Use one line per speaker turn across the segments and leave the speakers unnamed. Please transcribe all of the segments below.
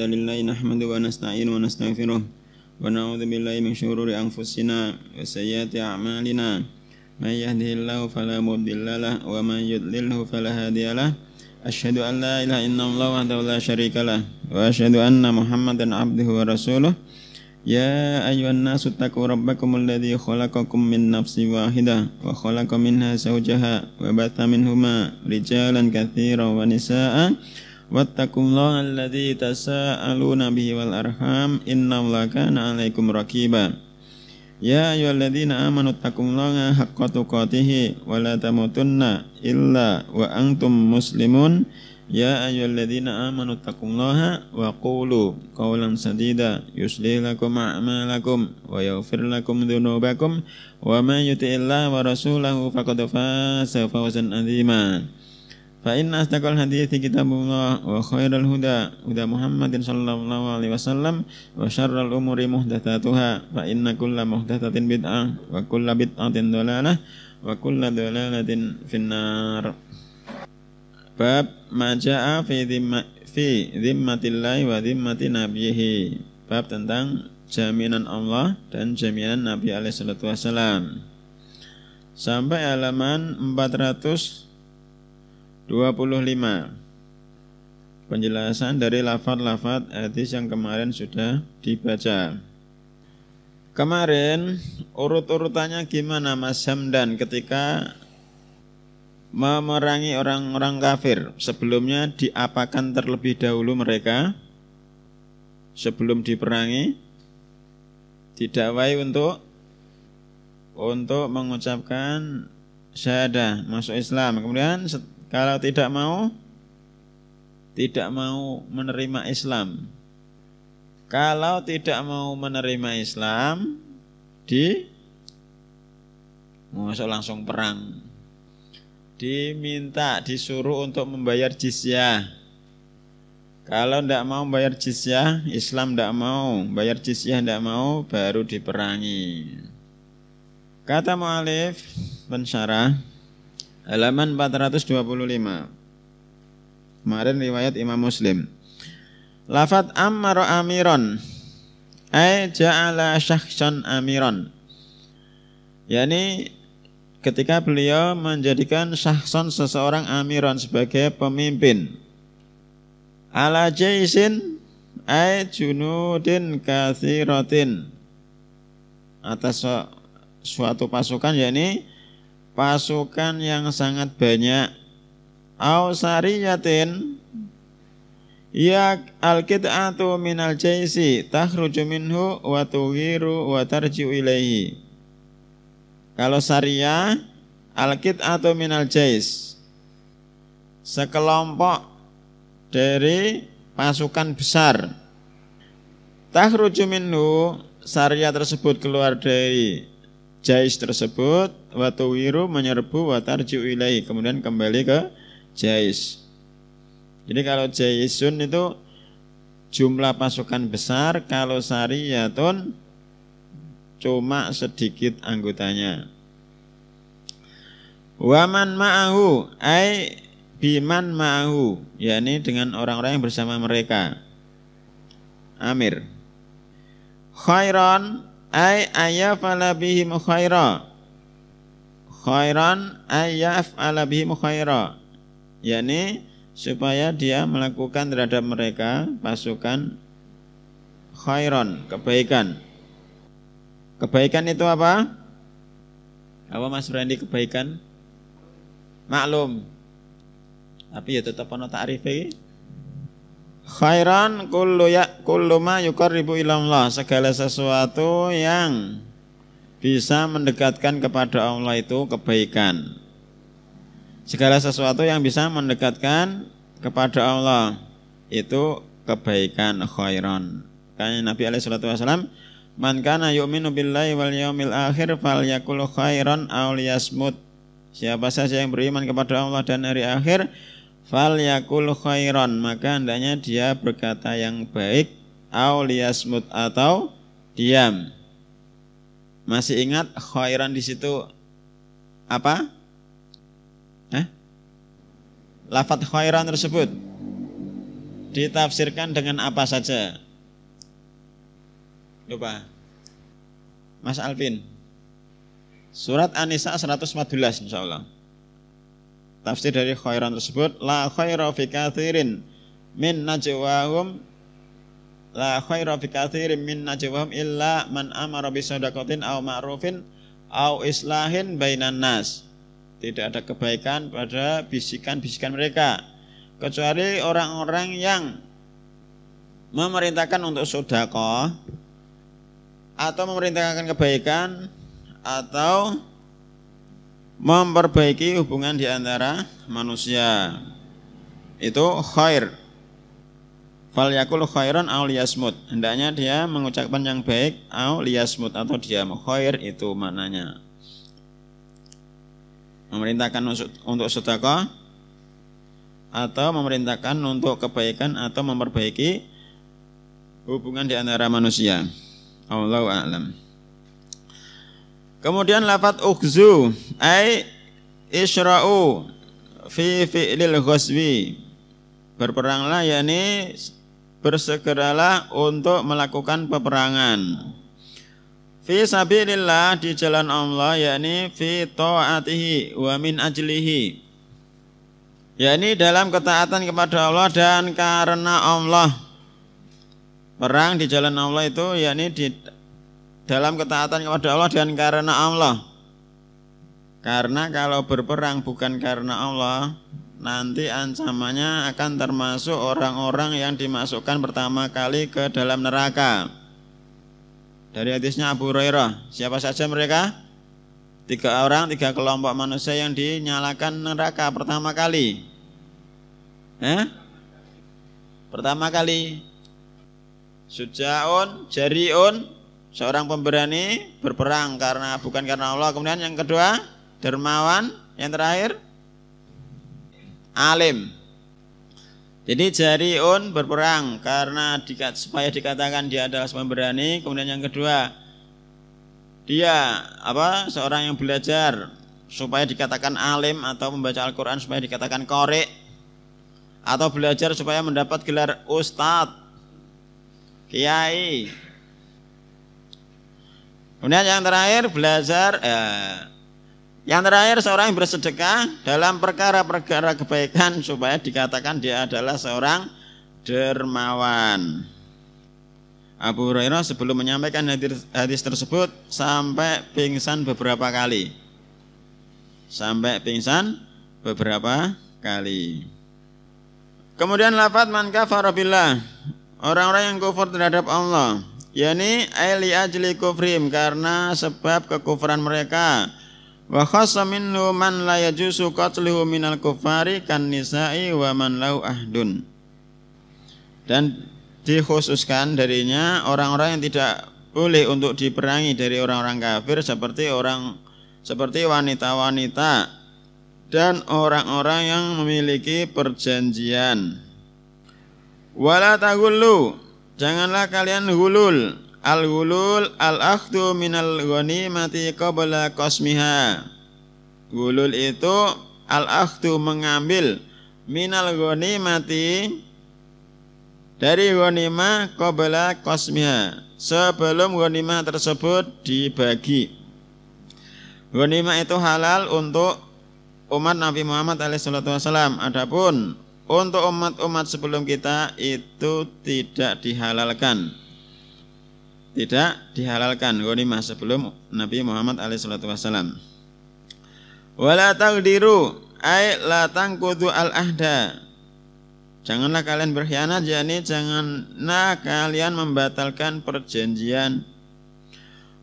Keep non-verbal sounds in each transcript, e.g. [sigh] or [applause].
الحمد لله نحمده ونستعينه ونستغفره ونعوذ بالله من شرور أنفسنا وسيئات أعمالنا من يهده الله فلا مضل له ومن يضلله فلا هادي له أشهد أن لا إله إلا الله وحده لا شريك له وأشهد أن محمدا عبده ورسوله يا أيها الناس اتقوا ربكم الذي خلقكم من نفس واحدة وخلق منها زوجها وبث منهما رجالا كثيرا ونساء wattakumullahalladzi tasaaluna bihi wal arham innallaha kana 'alaikum ya ayyuhalladzina amanu taqullaha haqqa tuqatih wa la tamutunna illa wa antum muslimun ya ayyuhalladzina amanu taqullaha wa qulu qawlan sadida yuslih a'malakum wa yaghfir lakum wa may yuti'illah wa rasulahu Fa inna astaqal hadithi kitabullah wa khairal huda huda Muhammadin sallallahu alaihi wasallam wa syarrul umuri muhdatsatuha fa inna kulla muhdatsatin bid'ah wa kulla bid'atin dalalah wa kulla dalalatin finar Bab ma jaa fi dhimma fi dhimmatillahi wa dhimmati nabiyih Bab tentang jaminan Allah dan jaminan Nabi alaihi salatu wasallam Sampai halaman ratus 25 Penjelasan dari lafad-lafad hadis yang kemarin sudah dibaca Kemarin urut-urutannya gimana Mas Hamdan ketika memerangi orang-orang kafir Sebelumnya diapakan terlebih dahulu mereka Sebelum diperangi Didakwai untuk Untuk mengucapkan syahadah masuk Islam Kemudian kalau tidak mau, tidak mau menerima Islam. Kalau tidak mau menerima Islam, di masuk langsung perang. Diminta, disuruh untuk membayar jizyah. Kalau tidak mau bayar jizyah, Islam tidak mau. Bayar jizyah tidak mau, baru diperangi. Kata mu'alif, pensyarah, halaman 425. Kemarin riwayat Imam Muslim. Lafat ammar amiron. Ay ja'ala syakhsan amiron. Yani ketika beliau menjadikan syakhsan seseorang amiron sebagai pemimpin. Ala jaisin ay junudin kathirotin atas suatu pasukan yakni pasukan yang sangat banyak Ausariyatin sariyatin ya al-kit'atu minal jaisi tahruju minhu wa tughiru wa tarji'u ilaihi kalau syariah kitatu minal jais sekelompok dari pasukan besar Tahruju minhu syariah tersebut keluar dari jais tersebut wiru menyerbu watarju ilai kemudian kembali ke jais jadi kalau jaisun itu jumlah pasukan besar kalau sariyatun cuma sedikit anggotanya waman ma'ahu ai biman ma'ahu yakni dengan orang-orang yang bersama mereka Amir khairan ay ayafala bihim khaira khairan ayafala bihim khaira yakni supaya dia melakukan terhadap mereka pasukan khairan kebaikan kebaikan itu apa apa Mas Brandi kebaikan maklum tapi ya tetap ono takrif Khairan kullu ya kullu ma yuqarribu ilallah, segala sesuatu yang bisa mendekatkan kepada Allah itu kebaikan. Segala sesuatu yang bisa mendekatkan kepada Allah itu kebaikan khairan. Kaya Nabi alaihi salatu wasallam Man kana yu'minu billahi wal yaumil akhir falyakul khairan aw liyasmut. Siapa saja yang beriman kepada Allah dan hari akhir, fal yakul khairon maka hendaknya dia berkata yang baik au liyasmut atau diam masih ingat khairan di situ apa eh lafat khairan tersebut ditafsirkan dengan apa saja lupa Mas Alvin Surat An-Nisa 114 insyaallah tafsir dari khairan tersebut la khaira fi katsirin min najwahum la khaira fi katsirin min najwahum illa man amara bi sadaqatin aw ma'rufin aw islahin bainan nas tidak ada kebaikan pada bisikan-bisikan mereka kecuali orang-orang yang memerintahkan untuk sodakoh atau memerintahkan kebaikan atau memperbaiki hubungan di antara manusia itu khair fal yakul khairan aw liyasmut hendaknya dia mengucapkan yang baik aw liyasmut atau dia khair itu maknanya memerintahkan untuk sedekah atau memerintahkan untuk kebaikan atau memperbaiki hubungan di antara manusia Allahu a'lam Kemudian lafat ukzu ai israu fi fi'lil ghazwi. Berperanglah yakni bersegeralah untuk melakukan peperangan. Fi sabilillah di jalan Allah yakni fi ta'atihi wa min ajlihi. Yakni dalam ketaatan kepada Allah dan karena Allah. Perang di jalan Allah itu yakni di dalam ketaatan kepada Allah dan karena Allah. Karena kalau berperang bukan karena Allah, nanti ancamannya akan termasuk orang-orang yang dimasukkan pertama kali ke dalam neraka. Dari hadisnya Abu Hurairah, siapa saja mereka? Tiga orang, tiga kelompok manusia yang dinyalakan neraka pertama kali. Eh? Pertama kali. Sujaun, jariun, seorang pemberani berperang karena bukan karena Allah. Kemudian yang kedua, dermawan. Yang terakhir, alim. Jadi jariun berperang karena dikat, supaya dikatakan dia adalah seorang pemberani. Kemudian yang kedua, dia apa seorang yang belajar supaya dikatakan alim atau membaca Al-Quran supaya dikatakan korek atau belajar supaya mendapat gelar ustadz, kiai, Kemudian yang terakhir belajar eh, yang terakhir seorang yang bersedekah dalam perkara-perkara kebaikan supaya dikatakan dia adalah seorang dermawan. Abu Hurairah sebelum menyampaikan hadis, tersebut sampai pingsan beberapa kali. Sampai pingsan beberapa kali. Kemudian lafaz man kafara billah, orang-orang yang kufur terhadap Allah yakni li ajli kufrim karena sebab kekufuran mereka wa khassa minhu man la yajusu qatluhu minal kufari kan nisa'i wa man lau ahdun dan dikhususkan darinya orang-orang yang tidak boleh untuk diperangi dari orang-orang kafir seperti orang seperti wanita-wanita dan orang-orang yang memiliki perjanjian wala Janganlah kalian hulul. Al-hulul al-akhdu minal ghanimati qabla qasmiha. Hulul itu al-akhdu mengambil minal mati dari goni ghanimah qabla qasmiha. Sebelum goni ghanimah tersebut dibagi. Goni Ghanimah itu halal untuk umat Nabi Muhammad alaihi salatu Adapun untuk umat-umat sebelum kita itu tidak dihalalkan tidak dihalalkan ghanimah sebelum Nabi Muhammad alaihi salatu wasallam wala taqdiru ay la tangkudu al ahda janganlah kalian berkhianat yakni janganlah kalian membatalkan perjanjian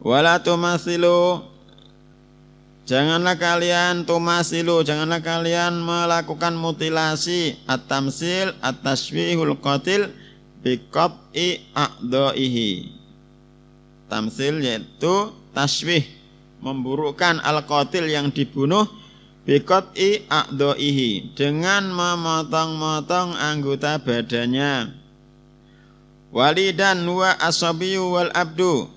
wala tumasilu Janganlah kalian tumasilu, janganlah kalian melakukan mutilasi at-tamsil at-tashbihul qatil biqab'i a'dha'ihi. Tamsil yaitu tashwih, memburukkan al-qatil yang dibunuh biqab'i a'dha'ihi dengan memotong-motong anggota badannya. Walidan wa asabiyu wal abdu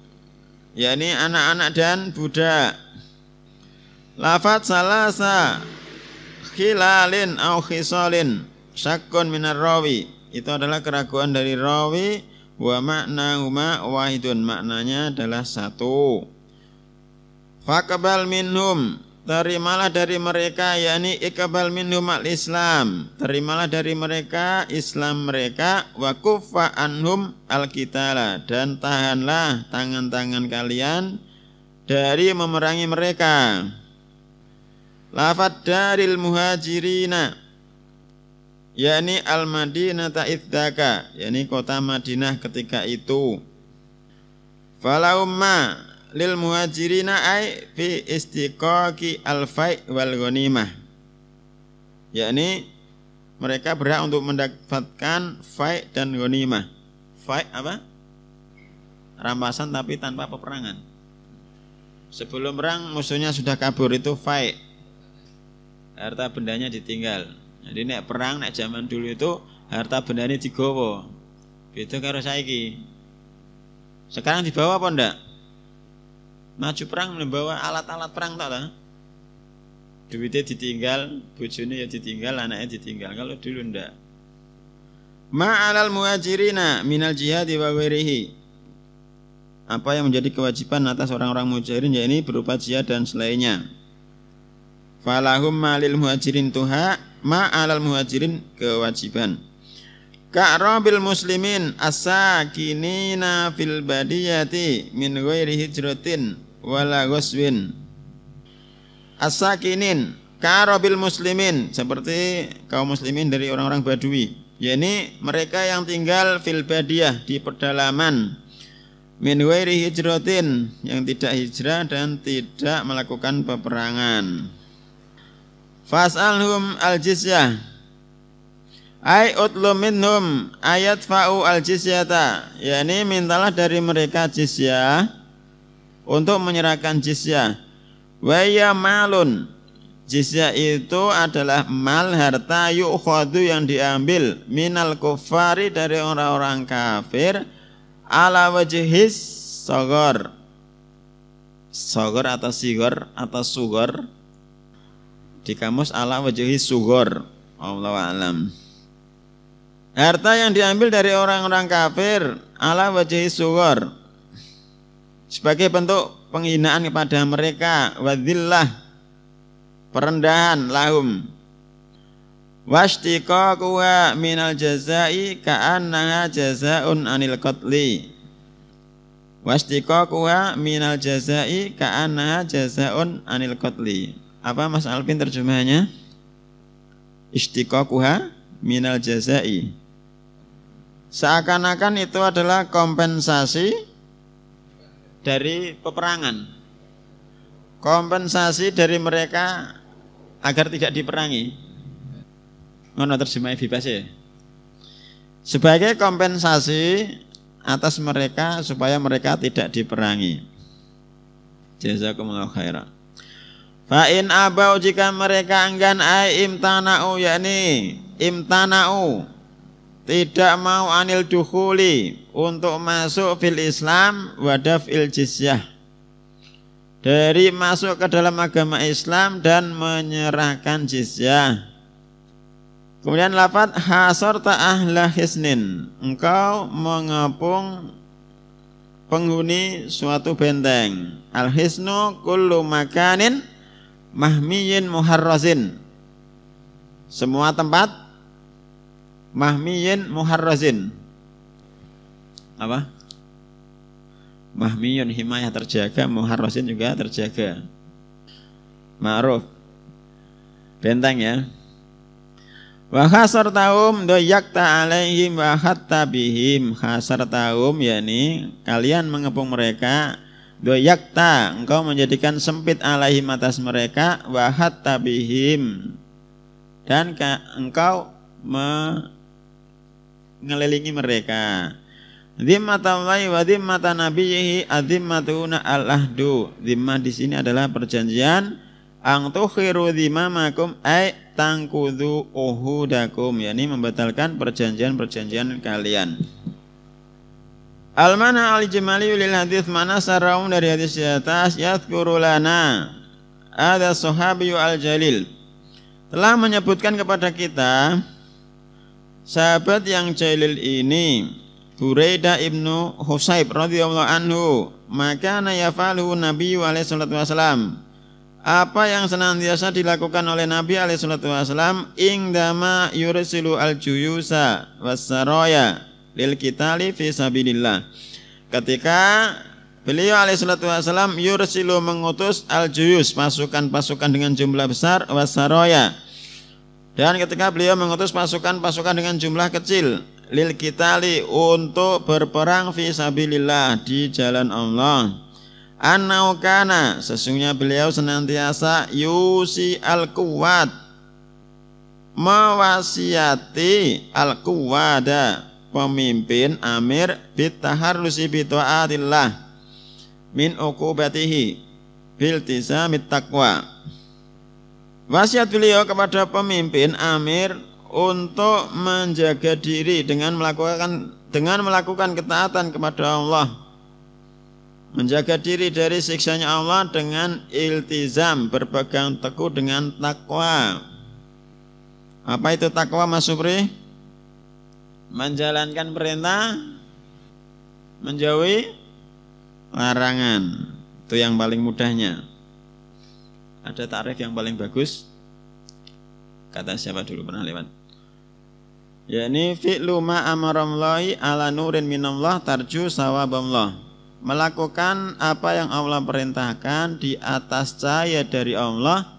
yakni anak-anak dan budak Lafat salasa khilalin au khisalin syakkun minar rawi. Itu adalah keraguan dari rawi wa huma wahidun. Maknanya adalah satu. Fakabal minhum Terimalah dari mereka yakni ikbal minhum al-islam Terimalah dari mereka Islam mereka Wa kuffa anhum al-kitala Dan tahanlah tangan-tangan kalian Dari memerangi mereka lafad daril muhajirina yakni al Madinah idzaka yakni kota Madinah ketika itu falaumma lil muhajirina ay fi istiqaqi al fai wal ghanimah yakni mereka berhak untuk mendapatkan fai dan ghanimah fai apa rampasan tapi tanpa peperangan sebelum perang musuhnya sudah kabur itu fai harta bendanya ditinggal jadi nek perang nek zaman dulu itu harta bendanya digowo itu karo saiki sekarang dibawa apa ndak maju perang membawa alat-alat perang tak lah duitnya ditinggal bujunya ya ditinggal anaknya ditinggal kalau dulu ndak ma'alal muajirina minal jihad wa wirihi apa yang menjadi kewajiban atas orang-orang mujahirin ya ini berupa jihad dan selainnya falahum malil muhajirin tuha ma alal muhajirin kewajiban ka'rabil muslimin as-sakinina fil badiyati min ghairi hijratin wala ghuswin as-sakinin ka'rabil muslimin seperti kaum muslimin dari orang-orang badui yakni mereka yang tinggal fil badiyah di pedalaman min ghairi hijratin yang tidak hijrah dan tidak melakukan peperangan Fas'alhum al-jizyah Ay utlu minhum ayat fa'u al-jizyata yakni mintalah dari mereka jizyah untuk menyerahkan jizyah ya malun Jizyah itu adalah mal harta yu'khadu yang diambil minal kufari dari orang-orang kafir ala wajihis sogor sogor atau sigor atau sugor di kamus ala wajhi sugor. Allah alam. Harta yang diambil dari orang-orang kafir ala wajhi sugor sebagai bentuk penghinaan kepada mereka wadillah perendahan lahum kuwa minal jazai ka'annaha jazaun anil qatli kuwa minal jazai ka'annaha jazaun anil qatli apa Mas Alvin terjemahannya? Istiqoquha minal jazai. Seakan-akan itu adalah kompensasi dari peperangan. Kompensasi dari mereka agar tidak diperangi. Ngono terjemahnya bebas ya. Sebagai kompensasi atas mereka supaya mereka tidak diperangi. Jazakumullah khairan. Fa'in abau jika mereka enggan ay imtana'u yakni imtana'u tidak mau anil dukhuli untuk masuk fil Islam wadaf il jizyah dari masuk ke dalam agama Islam dan menyerahkan jizyah kemudian lafad hasor ta'ahlah hisnin engkau mengepung penghuni suatu benteng al hisnu kullu makanin mahmiyin muharrazin semua tempat mahmiyin muharrazin apa mahmiyun himayah terjaga muharrazin juga terjaga ma'ruf benteng ya Wa khasartahum doyakta alaihim wa hatta bihim khasartahum yakni kalian mengepung mereka Doyakta engkau menjadikan sempit alaihim atas mereka wahat tabihim dan engkau mengelilingi mereka. Dimatawai, wa mata nabiyhi adim matuna alahdu. Dimah di sini adalah perjanjian ang tukhiru makum, ay tangkudu uhudakum yakni membatalkan perjanjian-perjanjian kalian. Al-mana al-jimali lil hadis mana saraum dari hadis di atas yadhkuru lana ada sahabiyu al-jalil telah menyebutkan kepada kita sahabat yang jalil ini Buraidah ibnu Husayb radhiyallahu anhu maka nayafalu Nabi alaihi salatu wasalam apa yang senantiasa dilakukan oleh Nabi alaihi salatu wasalam ingdama yursilu al-juyusa wasaroya lil qitali fi sabilillah. Ketika beliau alaihissalatu wassalam yursilu mengutus al-juyus, pasukan-pasukan dengan jumlah besar wasaroya. Dan ketika beliau mengutus pasukan-pasukan dengan jumlah kecil lil qitali untuk berperang fi sabilillah di jalan Allah. Anaukana sesungguhnya beliau senantiasa yusi al kuwat mewasiati al kuwada pemimpin amir bitaharrusi bitaatillah min uqubatihi biltisamit taqwa wasiat beliau kepada pemimpin amir untuk menjaga diri dengan melakukan dengan melakukan ketaatan kepada Allah menjaga diri dari siksanya Allah dengan iltizam berpegang teguh dengan takwa apa itu takwa Mas Supri? menjalankan perintah, menjauhi larangan. Itu yang paling mudahnya. Ada tarif yang paling bagus. Kata siapa dulu pernah lewat? Yakni fi'lu ma amarallahi ala nurin minallah tarju sawabamlah. Melakukan apa yang Allah perintahkan di atas cahaya dari Allah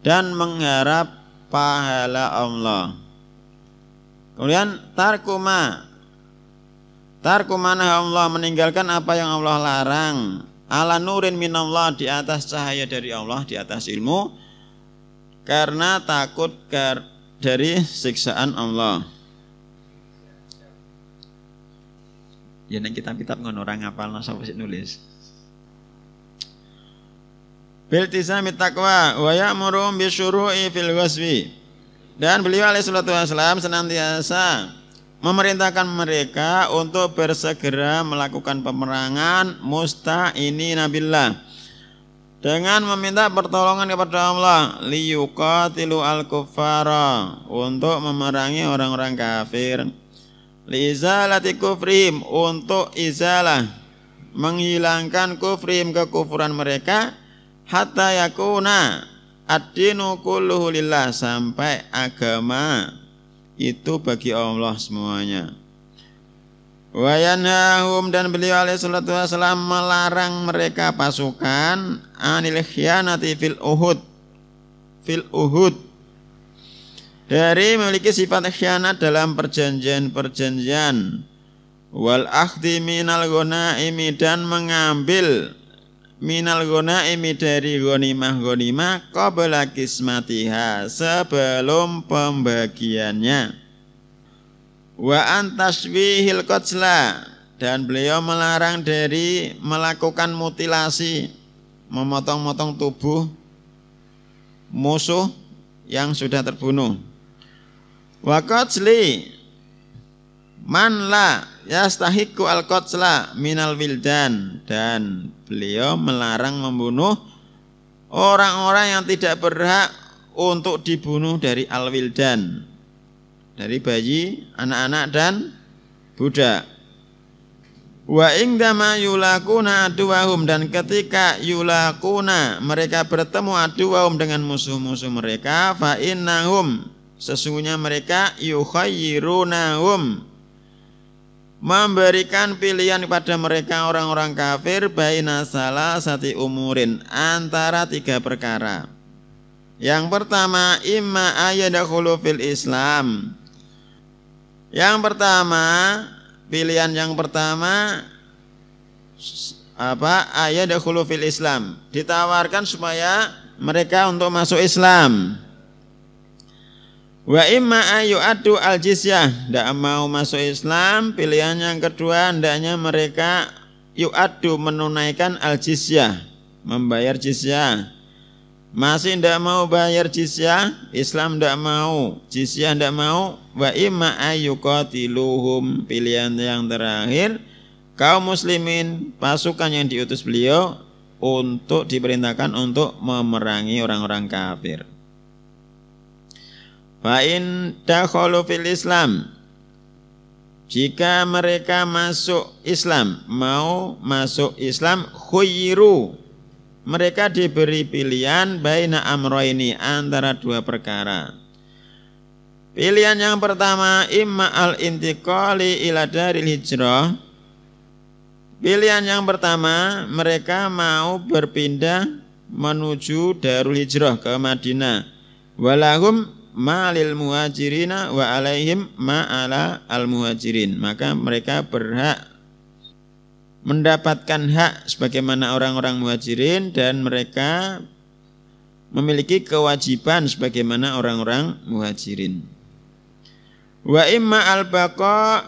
dan mengharap pahala Allah. Kemudian tarkuma. Tarkuma ya Allah meninggalkan apa yang Allah larang. Ala nurin minallah di atas cahaya dari Allah, di atas ilmu karena takut dari siksaan Allah. Ya ini kitab-kitab ngono ora ngapal sapa sik nulis. Biltisami taqwa wa ya'muru bisyuru'i fil waswi. Dan beliau alaihissalatu wassalam senantiasa memerintahkan mereka untuk bersegera melakukan pemerangan ini, nabilah dengan meminta pertolongan kepada Allah liyukatilu al kufara untuk memerangi orang-orang kafir liizalati kufrim untuk izalah menghilangkan kufrim kekufuran mereka hatta yakuna Ad-dinu kulluhu lillah sampai agama itu bagi Allah semuanya. Wa yanahum dan beliau alaihi salatu wasallam melarang mereka pasukan anil khianati fil Uhud. Fil Uhud. Dari memiliki sifat khianat dalam perjanjian-perjanjian wal akhdi minal ghanaimi dan mengambil minal imi dari gonimah gonimah qabla kismatiha sebelum pembagiannya wa antaswi hilkotsla dan beliau melarang dari melakukan mutilasi memotong-motong tubuh musuh yang sudah terbunuh wa qatli man la yastahiku al qatla minal wildan dan beliau melarang membunuh orang-orang yang tidak berhak untuk dibunuh dari al wildan dari bayi, anak-anak dan budak. Wa ingdama yulakuna aduahum dan ketika yulakuna mereka bertemu aduahum dengan musuh-musuh mereka fa innahum sesungguhnya mereka yukhayyirunahum memberikan pilihan kepada mereka orang-orang kafir baina salah sati umurin antara tiga perkara. Yang pertama imma ayadakhulu fil Islam. Yang pertama, pilihan yang pertama apa? Ayadakhulu fil Islam. Ditawarkan supaya mereka untuk masuk Islam. Wa imma ayu adu al jizyah. Tidak mau masuk Islam. Pilihan yang kedua hendaknya mereka adu menunaikan al jizyah. Membayar jizyah. Masih tidak mau bayar jizyah. Islam tidak mau. Jizyah tidak mau. Wa imma ayu qatiluhum. Pilihan yang terakhir. kau muslimin pasukan yang diutus beliau untuk diperintahkan untuk memerangi orang-orang kafir. Fa'in dakhalu fil Islam jika mereka masuk Islam, mau masuk Islam, khuyiru. Mereka diberi pilihan baina amroini antara dua perkara. Pilihan yang pertama imma al intiqali ila daril hijrah. Pilihan yang pertama mereka mau berpindah menuju Darul Hijrah ke Madinah. Walahum malil muhajirina wa alaihim ma'ala al muhajirin maka mereka berhak mendapatkan hak sebagaimana orang-orang muhajirin dan mereka memiliki kewajiban sebagaimana orang-orang muhajirin wa imma al baqa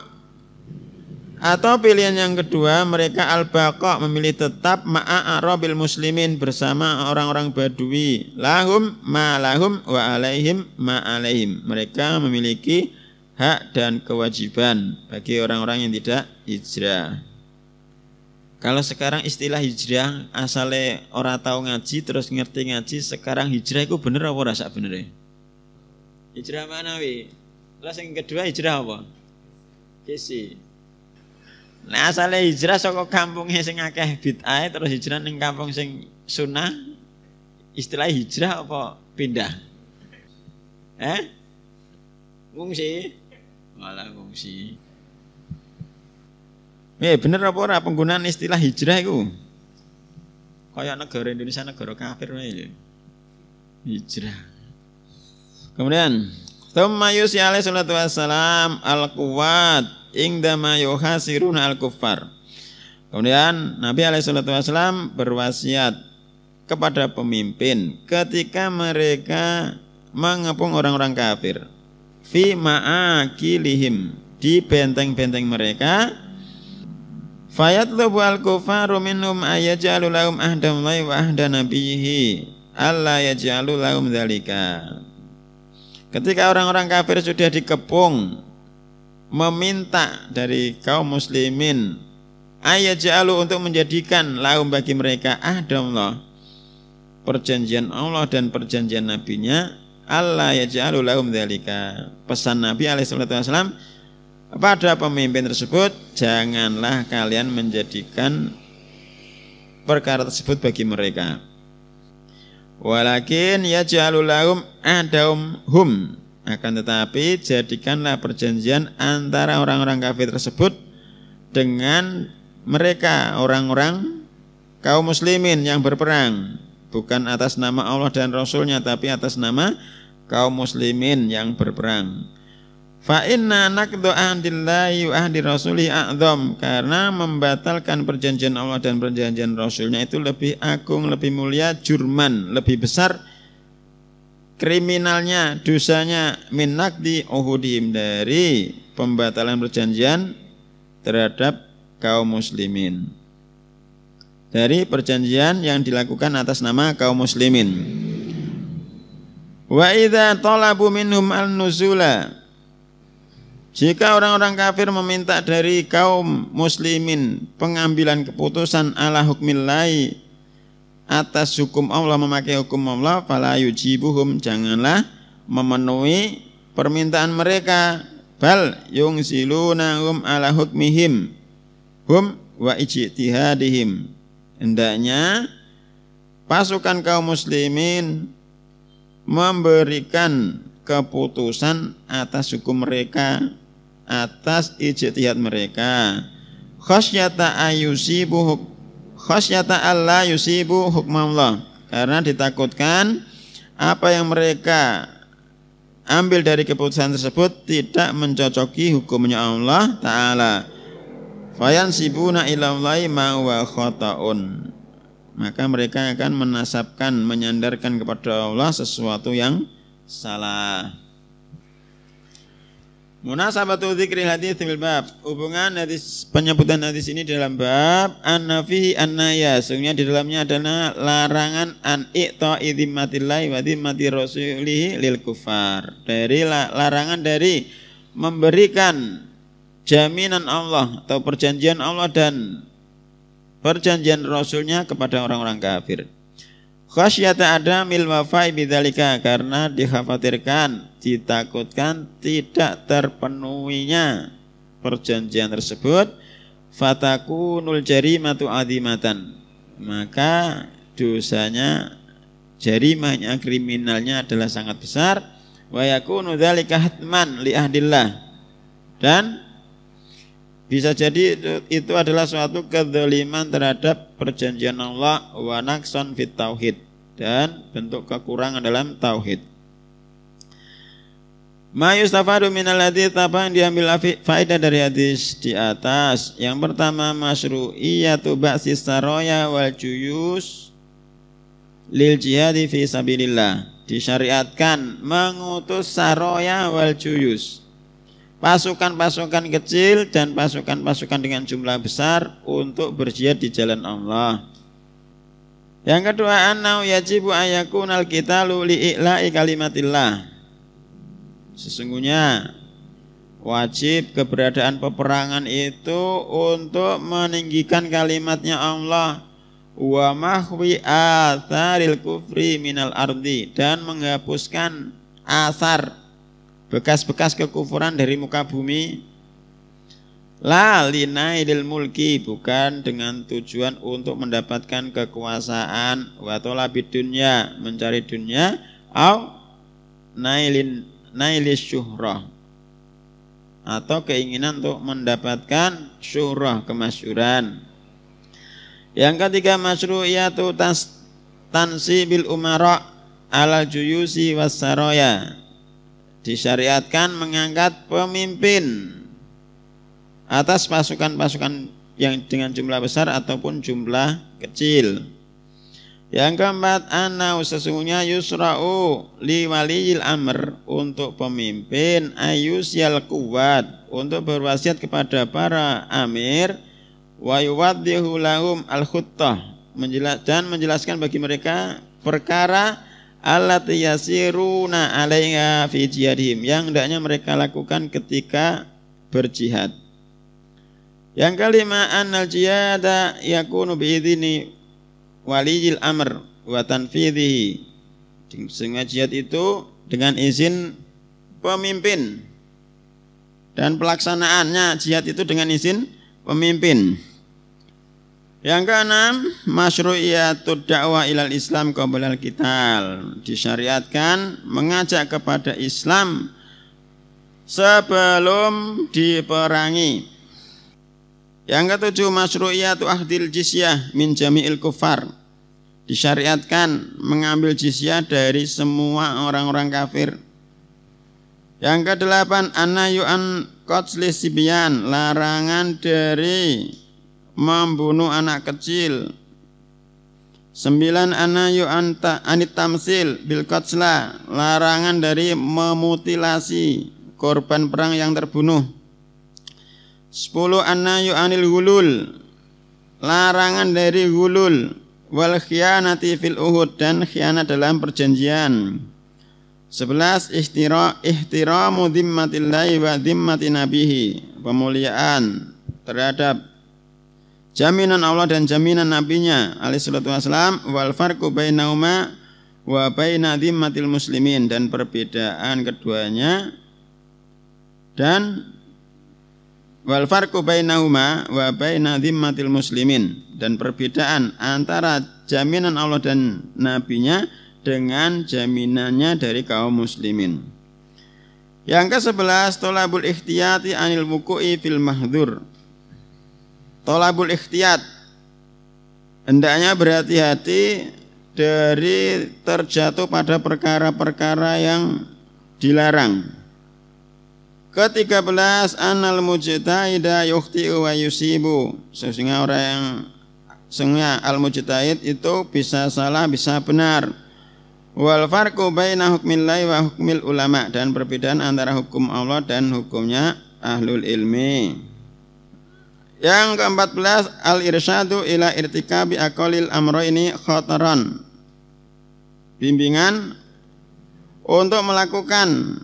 atau pilihan yang kedua, mereka al-baqa memilih tetap ma'arobil muslimin bersama orang-orang badui. Lahum lahum wa alaihim ma'alaihim. Mereka memiliki hak dan kewajiban bagi orang-orang yang tidak hijrah. Kalau sekarang istilah hijrah asale orang tahu ngaji terus ngerti ngaji sekarang hijrah itu bener apa rasa bener Hijrah mana wi? Lalu yang kedua hijrah apa? Kesi. Nah asalnya hijrah kampung kampungnya sing akeh bid'ah terus hijrah neng kampung sing sunnah istilah hijrah apa pindah? Eh? Ngungsi? Malah ngungsi. Eh iya, bener apa ora penggunaan istilah hijrah itu Kayak negara Indonesia negara kafir wae. Hijrah. Kemudian, Thumma sallallahu alaihi wassalam al-quwat ingdama yuhasiruna al-kuffar. Kemudian Nabi SAW berwasiat kepada pemimpin ketika mereka mengepung orang-orang kafir fi ma'akilihim di benteng-benteng mereka fayatlubu al kuffaru minhum ayajalu lahum lai wa ahda nabihi. Allah yajalu lahum dzalika ketika orang-orang kafir sudah dikepung meminta dari kaum muslimin ayat jalu untuk menjadikan laum bagi mereka Adam Allah perjanjian Allah dan perjanjian nabinya Allah ya jalu laum dalika pesan Nabi alaihissalam pada pemimpin tersebut janganlah kalian menjadikan perkara tersebut bagi mereka walakin ya jalu laum adam hum akan tetapi jadikanlah perjanjian antara orang-orang kafir tersebut dengan mereka orang-orang kaum muslimin yang berperang bukan atas nama Allah dan Rasulnya tapi atas nama kaum muslimin yang berperang. Fa inna naqdu ahdillahi ahdi karena membatalkan perjanjian Allah dan perjanjian Rasulnya itu lebih agung, lebih mulia, jurman, lebih besar kriminalnya, dosanya minak di uhudim dari pembatalan perjanjian terhadap kaum muslimin. Dari perjanjian yang dilakukan atas nama kaum muslimin. Wa idza talabu minhum al-nuzula jika orang-orang kafir meminta dari kaum muslimin pengambilan keputusan ala hukmillahi atas hukum Allah memakai hukum Allah fala yujibuhum janganlah memenuhi permintaan mereka bal yungsiluna hum ala hukmihim hum wa ijtihadihim hendaknya pasukan kaum muslimin memberikan keputusan atas hukum mereka atas ijtihad mereka khasyata ayusibuhum khasyata Allah yusibu hukmallah karena ditakutkan apa yang mereka ambil dari keputusan tersebut tidak mencocoki hukumnya Allah taala fayansibuna ilallahi ma wa khataun maka mereka akan menasabkan menyandarkan kepada Allah sesuatu yang salah Munasabatu dzikri hadis fil bab. Hubungan hadis penyebutan hadis ini dalam bab an-nafihi an-naya. Sungguhnya di dalamnya adalah larangan an ikta idzimatillahi wa dzimati rasulihi lil kufar. Dari larangan dari memberikan jaminan Allah atau perjanjian Allah dan perjanjian Rasulnya kepada orang-orang kafir. Khasyata mil wafai bidalika karena dikhawatirkan, ditakutkan tidak terpenuhinya perjanjian tersebut Fataku jari jarimatu adimatan. Maka dosanya jarimahnya kriminalnya adalah sangat besar Wayaku nudalika hatman li ahdillah dan bisa jadi e, itu, adalah suatu kedoliman terhadap perjanjian Allah wa fit tauhid dan bentuk kekurangan dalam tauhid. Ma yustafadu minal hadits apa yang diambil faedah dari hadis di atas? Yang pertama masyru'iyatu ba'si saroya wal juyus lil jihadi fi sabilillah. Disyariatkan mengutus saroya wal juyus pasukan-pasukan kecil dan pasukan-pasukan dengan jumlah besar untuk berjihad di jalan Allah. Yang kedua, anau yajibu ayakun al kita luli kalimatillah. Sesungguhnya wajib keberadaan peperangan itu untuk meninggikan kalimatnya Allah wa mahwi atharil kufri minal ardi dan menghapuskan asar bekas-bekas kekufuran dari muka bumi La linailil mulki bukan dengan tujuan untuk mendapatkan kekuasaan talabid dunya mencari dunia au nailin nailis syuhrah atau keinginan untuk mendapatkan syuhrah kemasyuran. Yang ketiga masyru'iyatu tas tansibil umara alal juyusi wassaraya disyariatkan mengangkat pemimpin atas pasukan-pasukan yang dengan jumlah besar ataupun jumlah kecil. Yang keempat, anau sesungguhnya yusra'u li waliyil amr untuk pemimpin ayus kuwat untuk berwasiat kepada para amir wa yuwaddihu lahum al khuttah dan menjelaskan bagi mereka perkara alat yasiruna alaiha fi jihadihim yang hendaknya mereka lakukan ketika berjihad. Yang kelima annal jihada yakunu biidzini waliyil amr wa tanfidhihi. Sehingga jihad itu dengan izin pemimpin dan pelaksanaannya jihad itu dengan izin pemimpin. Yang keenam, masyru'iyatud dakwah ilal Islam qabla al-qital. Disyariatkan mengajak kepada Islam sebelum diperangi. Yang ketujuh, masyru'iyatu ahdil jizyah min jami'il kufar. Disyariatkan mengambil jizyah dari semua orang-orang kafir. Yang kedelapan, anayu'an kotslis sibian, larangan dari membunuh anak kecil. Sembilan anayu anta anitamsil bilkotsla larangan dari memutilasi korban perang yang terbunuh. Sepuluh anayu anil hulul larangan dari hulul wal khianati fil uhud dan khianat dalam perjanjian. Sebelas ihtira ihtiramu dhimmatillahi wa dhimmati nabihi pemuliaan terhadap jaminan Allah dan jaminan nabinya alaihi salatu wasalam wal farqu bainauma wa baina dhimmatil muslimin dan perbedaan keduanya dan wal farqu bainahuma wa baina dhimmatil muslimin dan perbedaan antara jaminan Allah dan nabinya dengan jaminannya dari kaum muslimin. Yang ke-11 tolabul ikhtiyati anil wuku'i fil mahdzur tolabul ikhtiyat hendaknya berhati-hati dari terjatuh pada perkara-perkara yang dilarang. Ke-13 anal mujtahida yukhti'u wa yusibu. Sesungguhnya orang yang sesungguhnya al mujtahid itu bisa salah bisa benar. Wal farqu baina hukmillahi wa hukmil ulama dan perbedaan antara hukum Allah dan hukumnya ahlul ilmi. Yang ke-14 al-irsyadu ila irtikabi aqalil ini khataran. Bimbingan untuk melakukan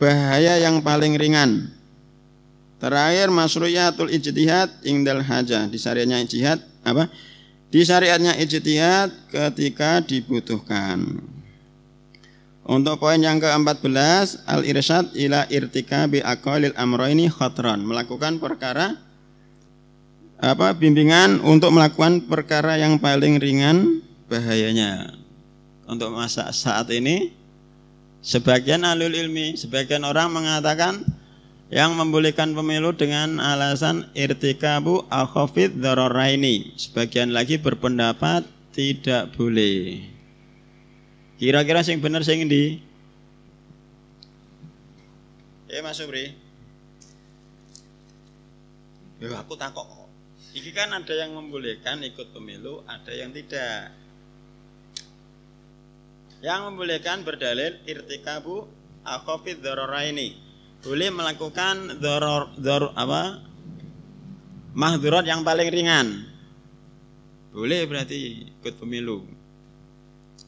bahaya yang paling ringan. Terakhir masruyatul ijtihad ingdal haja. Di syariatnya ijtihad apa? Di syariatnya ijtihad ketika dibutuhkan. Untuk poin yang ke-14, al-irsyad ila irtika bi aqalil amroini khatran, melakukan perkara apa bimbingan untuk melakukan perkara yang paling ringan bahayanya. Untuk masa saat ini sebagian alul ilmi, sebagian orang mengatakan yang membolehkan pemilu dengan alasan irtikabu akhafid dororaini. Sebagian lagi berpendapat tidak boleh. Kira-kira sing bener sing endi? Eh Mas Supri, Ya aku takok kok. Iki kan ada yang membolehkan ikut pemilu, ada yang tidak. Yang membolehkan berdalil irtikabu akhofid dzarara ini. Boleh melakukan doror, doror, apa? Mahdurat yang paling ringan. Boleh berarti ikut pemilu.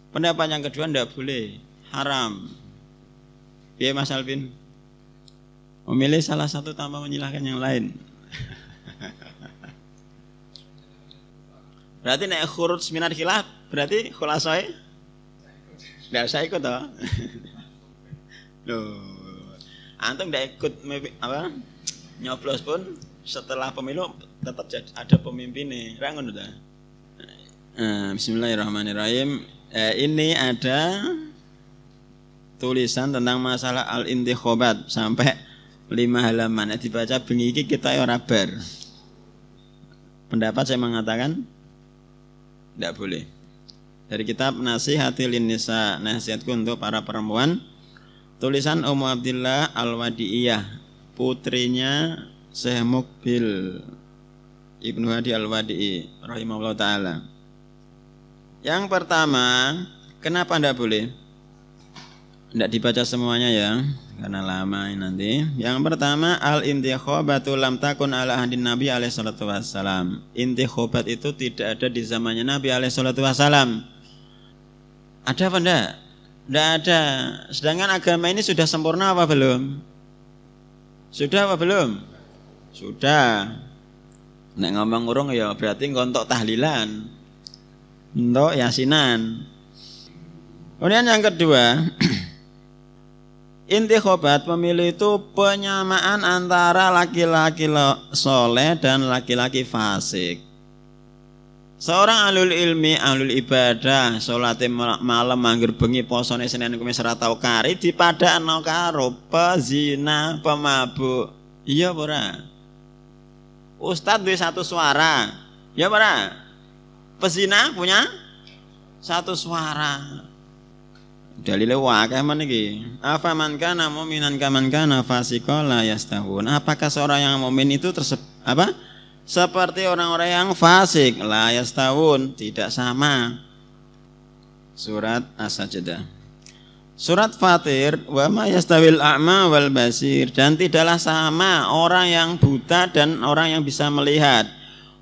Pendapat yang kedua tidak boleh, haram. Biar Mas Alvin memilih salah satu tanpa menyilahkan yang lain. [laughs] berarti naik khurut seminar kilat. berarti khulasoy tidak usah ikut toh. [laughs] Loh, antum tidak ikut apa nyoblos pun setelah pemilu tetap ada pemimpinnya. Rangun udah. Eh, Bismillahirrahmanirrahim eh, ini ada tulisan tentang masalah al-intikhobat sampai lima halaman. eh, dibaca bengi iki kita ora bar. Pendapat saya mengatakan tidak boleh. Dari kitab nasihat Linnisa, nasihatku untuk para perempuan. Tulisan Ummu Abdillah al Wadiyah putrinya Syekh Mukbil Ibnu Hadi Al-Wadi'i rahimahullah taala. Yang pertama, kenapa tidak boleh? Tidak dibaca semuanya ya, karena lama ini nanti. Yang pertama, al intikhabatu lam takun ala ahdin Nabi alaihi salatu wasalam. itu tidak ada di zamannya Nabi alaihi salatu wassalam. Ada apa enggak? Enggak ada. Sedangkan agama ini sudah sempurna apa belum? Sudah apa belum? Sudah. Nek ngomong urung ya berarti ngontok tahlilan untuk yasinan. Kemudian yang kedua, [clears throat] inti khobat pemilih itu penyamaan antara laki-laki soleh dan laki-laki fasik. Seorang alul ilmi, alul ibadah, sholat malam, manggir bengi, posone senen, kumis ratau kari, dipada no karo, pezina, pemabuk. Iya, pura. Ustadz di satu suara. Iya, pura. Pezina punya satu suara. Dalile wakeh mana iki. Afa man kana mu'minan kaman kana fasiqa la yastahun. Apakah seorang yang mukmin itu tersep, apa? Seperti orang-orang yang fasik la yastahun, tidak sama. Surat As-Sajdah. Surat Fatir, wa ma yastawil a'ma wal basir dan tidaklah sama orang yang buta dan orang yang bisa melihat.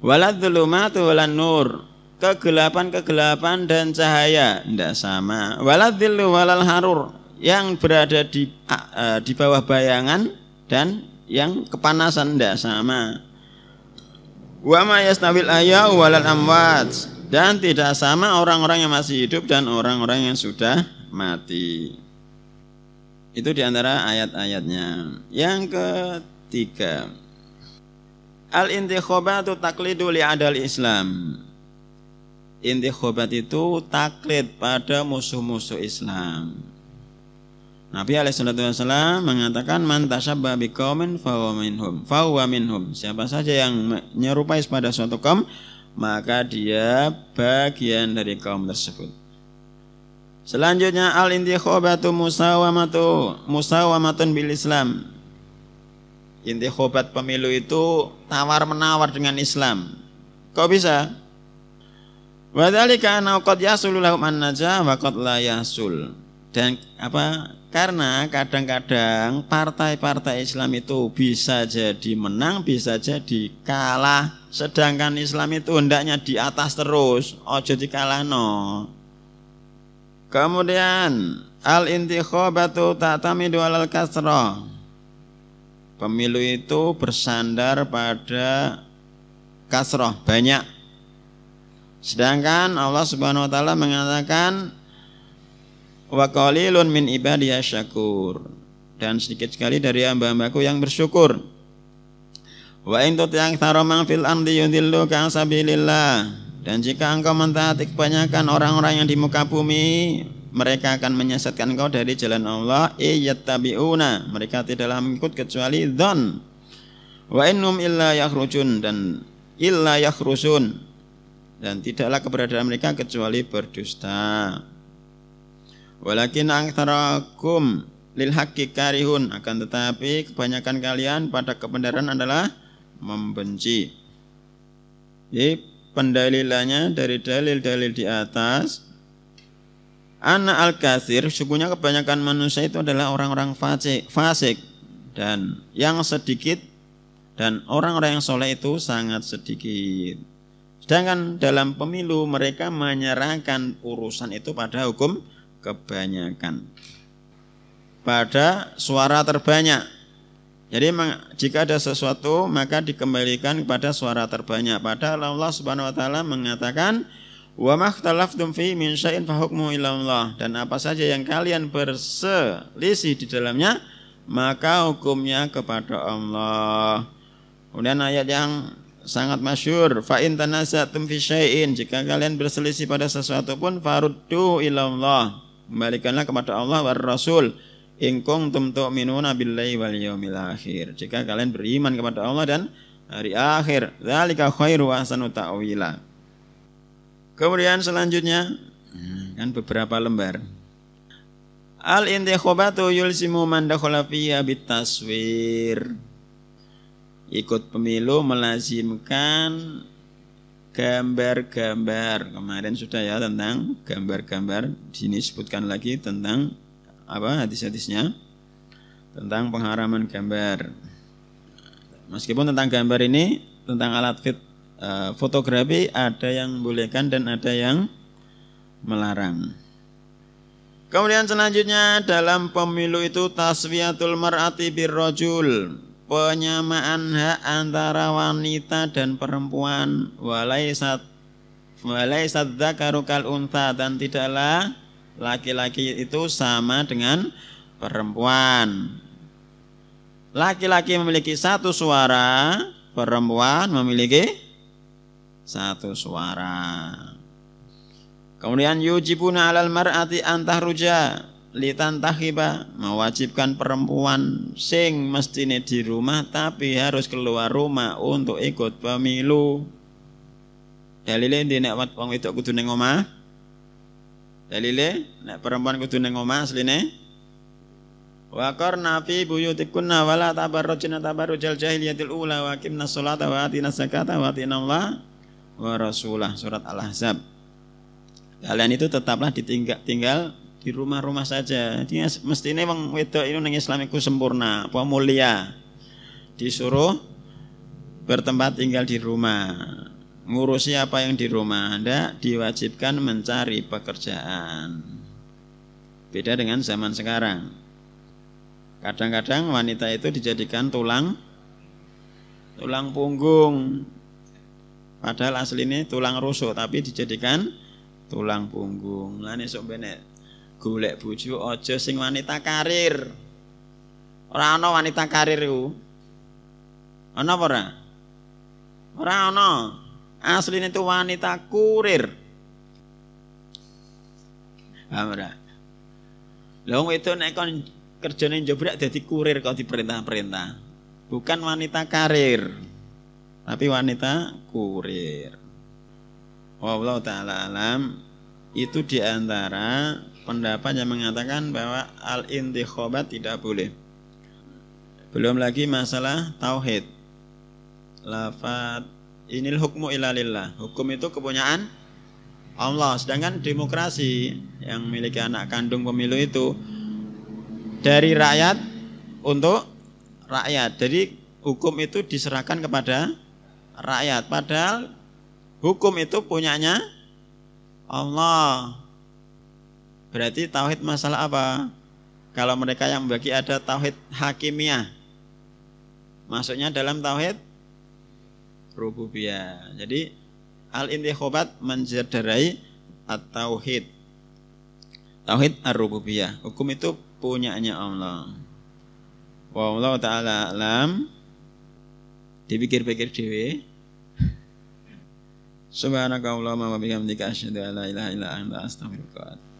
Waladzulumatu walan nur kegelapan-kegelapan dan cahaya tidak sama waladzillu walal harur yang berada di uh, di bawah bayangan dan yang kepanasan tidak sama wa ma yastawil walal amwat dan tidak sama orang-orang yang masih hidup dan orang-orang yang sudah mati itu diantara ayat-ayatnya yang ketiga al intikhobatu taklidu li adal islam Inti khobat itu taklid pada musuh-musuh Islam. Nabi Alaihissalam mengatakan man tasabba biqaumin fahuwa minhum. Fahuwa Siapa saja yang menyerupai pada suatu kaum maka dia bagian dari kaum tersebut. Selanjutnya al inti khobatu musawamatu musawamatun bil Islam. Inti khobat pemilu itu tawar menawar dengan Islam. Kok bisa? Wadali anna qad an-najah wa la yasul. Dan apa? Karena kadang-kadang partai-partai Islam itu bisa jadi menang, bisa jadi kalah. Sedangkan Islam itu hendaknya di atas terus, ojo no. Kemudian al-intikhabatu tatamidu alal kasrah. Pemilu itu bersandar pada kasroh banyak Sedangkan Allah Subhanahu wa taala mengatakan wa qalilun min ibadiy syakur dan sedikit sekali dari hamba-hambaku yang bersyukur. Wa in yang tharoman fil ardi yudilluka sabilillah. Dan jika engkau mentaati kebanyakan orang-orang yang di muka bumi, mereka akan menyesatkan engkau dari jalan Allah. Iyattabi'una. Mereka tidaklah mengikut kecuali dzan. Wa innum illa yakhrujun dan illa yakhrusun dan tidaklah keberadaan mereka kecuali berdusta. Walakin angtarakum lil karihun akan tetapi kebanyakan kalian pada kebenaran adalah membenci. Jadi pendalilannya dari dalil-dalil di atas Anak al-kasir sukunya kebanyakan manusia itu adalah orang-orang fasik, fasik dan yang sedikit dan orang-orang yang soleh itu sangat sedikit. Sedangkan dalam pemilu mereka menyerahkan urusan itu pada hukum kebanyakan. Pada suara terbanyak. Jadi jika ada sesuatu maka dikembalikan kepada suara terbanyak. Pada Allah Subhanahu wa taala mengatakan wa makhtalaftum fi min syai'in fahukmu ilallah dan apa saja yang kalian berselisih di dalamnya maka hukumnya kepada Allah. Kemudian ayat yang sangat masyur fa in tanasatum fi syai'in jika kalian berselisih pada sesuatu pun faruddu ilallah kembalikanlah kepada Allah war rasul in kuntum tu'minuna billahi wal yaumil akhir jika kalian beriman kepada Allah dan hari akhir zalika khairu sanu ta'wila kemudian selanjutnya kan beberapa lembar al intikhabatu yulsimu man dakhala fiya bitaswir ikut pemilu melazimkan gambar-gambar. Kemarin sudah ya tentang gambar-gambar. Di sini sebutkan lagi tentang apa hadis-hadisnya tentang pengharaman gambar. Meskipun tentang gambar ini tentang alat fit e, fotografi ada yang membolehkan dan ada yang melarang. Kemudian selanjutnya dalam pemilu itu taswiyatul mar'ati birrojul penyamaan hak antara wanita dan perempuan walaisat walaisat dzakarukal unta dan tidaklah laki-laki itu sama dengan perempuan laki-laki memiliki satu suara perempuan memiliki satu suara kemudian yujibuna alal mar'ati antahruja litan tahiba mewajibkan perempuan sing mestine di rumah tapi harus keluar rumah untuk ikut pemilu dalile di nek wong wedok kudu ning omah dalile nek perempuan kudu ning omah asline wa qarna fi buyutikunna wala tabarrujna tabarrujal jahiliyatil ula wa qimna sholata wa atina zakata wa atina Allah wa rasulah surat al-ahzab kalian itu tetaplah ditinggal tinggal di rumah-rumah saja. Dia mestinya wong wedok itu ning Islamiku sempurna, apa mulia. Disuruh bertempat tinggal di rumah. Ngurusi apa yang di rumah Anda diwajibkan mencari pekerjaan. Beda dengan zaman sekarang. Kadang-kadang wanita itu dijadikan tulang tulang punggung. Padahal aslinya tulang rusuk tapi dijadikan tulang punggung. Lah esok benek golek bojo aja sing wanita karir. Ora ana wanita karir iku. Ana apa ora? Ora ana. Asline itu wanita kurir. Paham ora? Lo wong itu nek kon kerjane njobrak dadi kurir kok diperintah-perintah. Bukan wanita karir. Tapi wanita kurir. Wallahu taala alam itu diantara pendapat yang mengatakan bahwa al-intikhobat tidak boleh. Belum lagi masalah tauhid. Lafat inil hukmu ilalillah. Hukum itu kepunyaan Allah. Sedangkan demokrasi yang memiliki anak kandung pemilu itu dari rakyat untuk rakyat. Jadi hukum itu diserahkan kepada rakyat. Padahal hukum itu punyanya Allah Berarti tauhid masalah apa? Kalau mereka yang bagi ada tauhid hakimiyah. Maksudnya dalam tauhid rububiyah. Jadi al intikhobat menjederai at-tauhid. Tauhid ar-rububiyah. Hukum itu punyanya Allah. Wa Allah taala alam. Dipikir-pikir dewi Subhanakallahumma wa bihamdika asyhadu an la ilaha illa anta astaghfiruka wa atubu